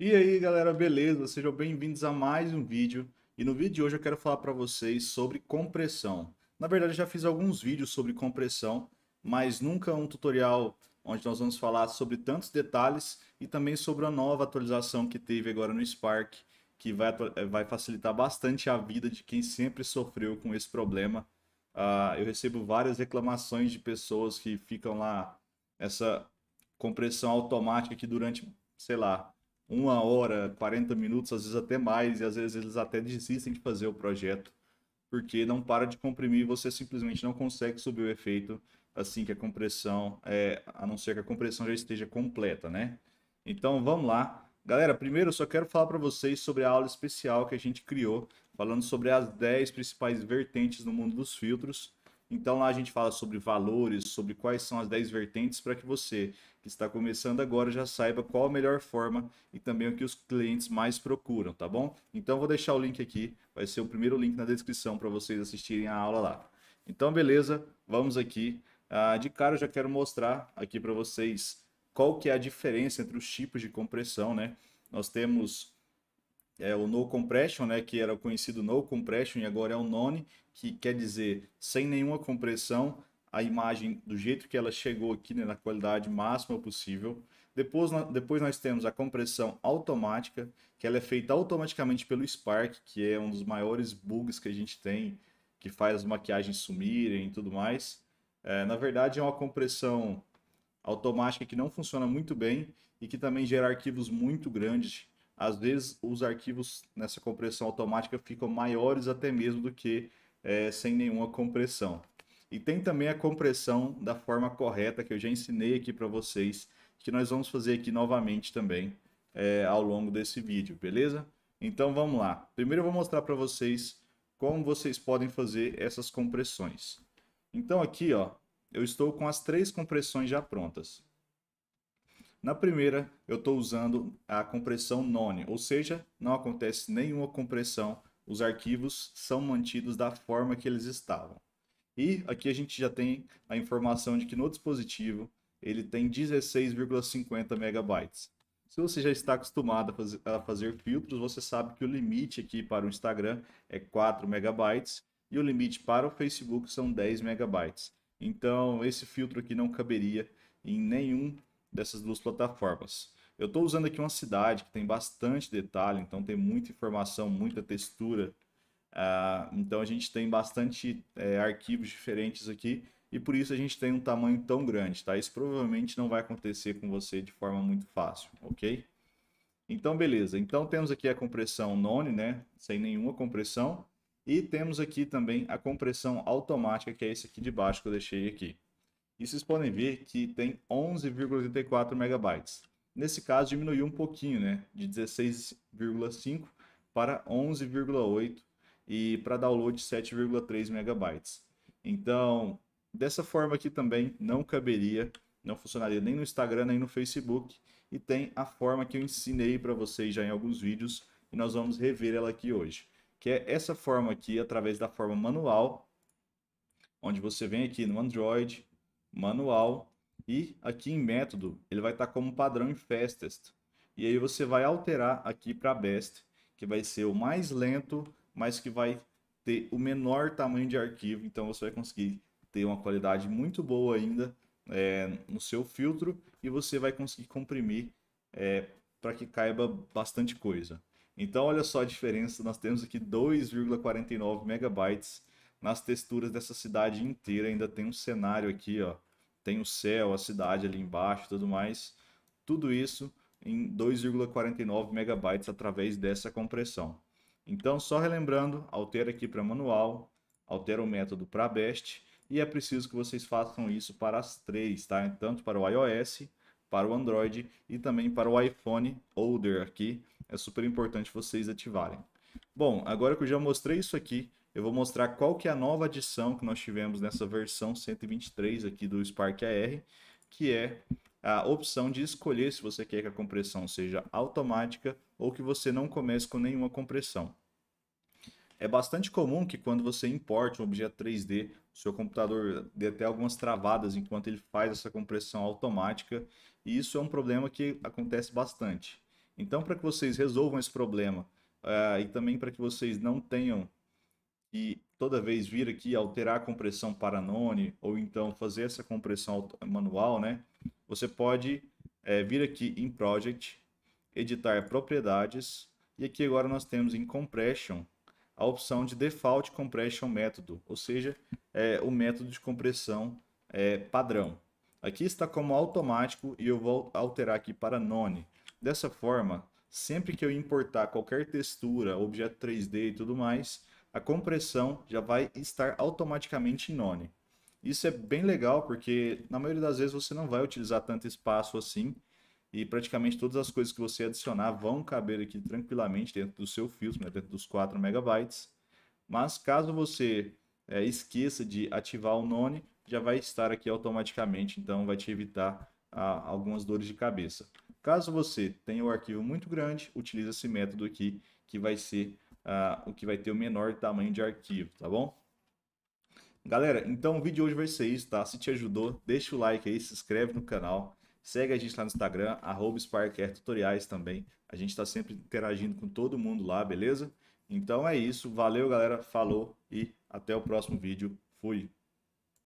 E aí galera, beleza? Sejam bem-vindos a mais um vídeo. E no vídeo de hoje eu quero falar para vocês sobre compressão. Na verdade já fiz alguns vídeos sobre compressão, mas nunca um tutorial onde nós vamos falar sobre tantos detalhes e também sobre a nova atualização que teve agora no Spark, que vai, eh, vai facilitar bastante a vida de quem sempre sofreu com esse problema. Uh, eu recebo várias reclamações de pessoas que ficam lá essa compressão automática que durante, sei lá, uma hora, 40 minutos, às vezes até mais, e às vezes eles até desistem de fazer o projeto, porque não para de comprimir, você simplesmente não consegue subir o efeito assim que a compressão, é, a não ser que a compressão já esteja completa, né? Então vamos lá. Galera, primeiro eu só quero falar para vocês sobre a aula especial que a gente criou, falando sobre as 10 principais vertentes no mundo dos filtros. Então lá a gente fala sobre valores, sobre quais são as 10 vertentes para que você que está começando agora já saiba qual a melhor forma e também o que os clientes mais procuram, tá bom? Então vou deixar o link aqui, vai ser o primeiro link na descrição para vocês assistirem a aula lá. Então beleza, vamos aqui. Ah, de cara eu já quero mostrar aqui para vocês qual que é a diferença entre os tipos de compressão, né? Nós temos é o no compression, né, que era conhecido no compression e agora é o none, que quer dizer sem nenhuma compressão, a imagem do jeito que ela chegou aqui, né, na qualidade máxima possível. Depois, depois nós temos a compressão automática, que ela é feita automaticamente pelo Spark, que é um dos maiores bugs que a gente tem, que faz as maquiagens sumirem e tudo mais. É, na verdade, é uma compressão automática que não funciona muito bem e que também gera arquivos muito grandes às vezes os arquivos nessa compressão automática ficam maiores até mesmo do que é, sem nenhuma compressão. E tem também a compressão da forma correta que eu já ensinei aqui para vocês, que nós vamos fazer aqui novamente também é, ao longo desse vídeo, beleza? Então vamos lá. Primeiro eu vou mostrar para vocês como vocês podem fazer essas compressões. Então aqui, ó, eu estou com as três compressões já prontas. Na primeira, eu estou usando a compressão none, ou seja, não acontece nenhuma compressão, os arquivos são mantidos da forma que eles estavam. E aqui a gente já tem a informação de que no dispositivo ele tem 16,50 megabytes. Se você já está acostumado a fazer, a fazer, filtros, você sabe que o limite aqui para o Instagram é 4 megabytes e o limite para o Facebook são 10 megabytes. Então esse filtro aqui não caberia em nenhum dessas duas plataformas. Eu estou usando aqui uma cidade que tem bastante detalhe, então tem muita informação, muita textura. Uh, então a gente tem bastante é, arquivos diferentes aqui e por isso a gente tem um tamanho tão grande, tá? Isso provavelmente não vai acontecer com você de forma muito fácil, ok? Então beleza, então temos aqui a compressão none, né? Sem nenhuma compressão. E temos aqui também a compressão automática, que é esse aqui de baixo que eu deixei aqui. E vocês podem ver que tem 11,84 megabytes. Nesse caso, diminuiu um pouquinho, né? De 16,5 para 11,8 e para download 7,3 megabytes. Então, dessa forma aqui também não caberia, não funcionaria nem no Instagram nem no Facebook. E tem a forma que eu ensinei para vocês já em alguns vídeos e nós vamos rever ela aqui hoje. Que é essa forma aqui, através da forma manual, onde você vem aqui no Android, manual e aqui em método ele vai estar tá como padrão em fastest. E aí você vai alterar aqui para best, que vai ser o mais lento, mas que vai ter o menor tamanho de arquivo, então você vai conseguir ter uma qualidade muito boa ainda é, no seu filtro e você vai conseguir comprimir é, para que caiba bastante coisa. Então olha só a diferença, nós temos aqui 2,49 megabytes nas texturas dessa cidade inteira. Ainda tem um cenário aqui, ó. Tem o céu, a cidade ali embaixo, tudo mais. Tudo isso em 2,49 megabytes através dessa compressão. Então, só relembrando, altera aqui para manual, altera o método para best e é preciso que vocês façam isso para as três, tá? Tanto para o iOS, para o Android e também para o iPhone older aqui. É super importante vocês ativarem. Bom, agora que eu já mostrei isso aqui, eu vou mostrar qual que é a nova adição que nós tivemos nessa versão 123 aqui do Spark AR, que é a opção de escolher se você quer que a compressão seja automática ou que você não comece com nenhuma compressão. É bastante comum que quando você importe um objeto 3D, o seu computador dê até algumas travadas enquanto ele faz essa compressão automática, e isso é um problema que acontece bastante. Então, para que vocês resolvam esse problema uh, e também para que vocês não tenham e toda vez vir aqui alterar a compressão para none ou então fazer essa compressão manual, né? Você pode é, vir aqui em Project, editar propriedades e aqui agora nós temos em Compression a opção de Default Compression Método, ou seja, é, o método de compressão é, padrão. Aqui está como automático e eu vou alterar aqui para none. Dessa forma, sempre que eu importar qualquer textura, objeto 3D e tudo mais, a compressão já vai estar automaticamente em none. Isso é bem legal porque na maioria das vezes você não vai utilizar tanto espaço assim e praticamente todas as coisas que você adicionar vão caber aqui tranquilamente dentro do seu filtro, né, dentro dos 4 megabytes. Mas caso você é, esqueça de ativar o none, já vai estar aqui automaticamente, então vai te evitar a, ah, algumas dores de cabeça. Caso você tenha o um arquivo muito grande, utilize esse método aqui que vai ser uh, o que vai ter o menor tamanho de arquivo, tá bom? Galera, então o vídeo de hoje vai ser isso, tá? Se te ajudou, deixa o like aí, se inscreve no canal, segue a gente lá no Instagram, arroba Tutoriais também. A gente está sempre interagindo com todo mundo lá, beleza? Então é isso, valeu galera, falou e até o próximo vídeo. Fui!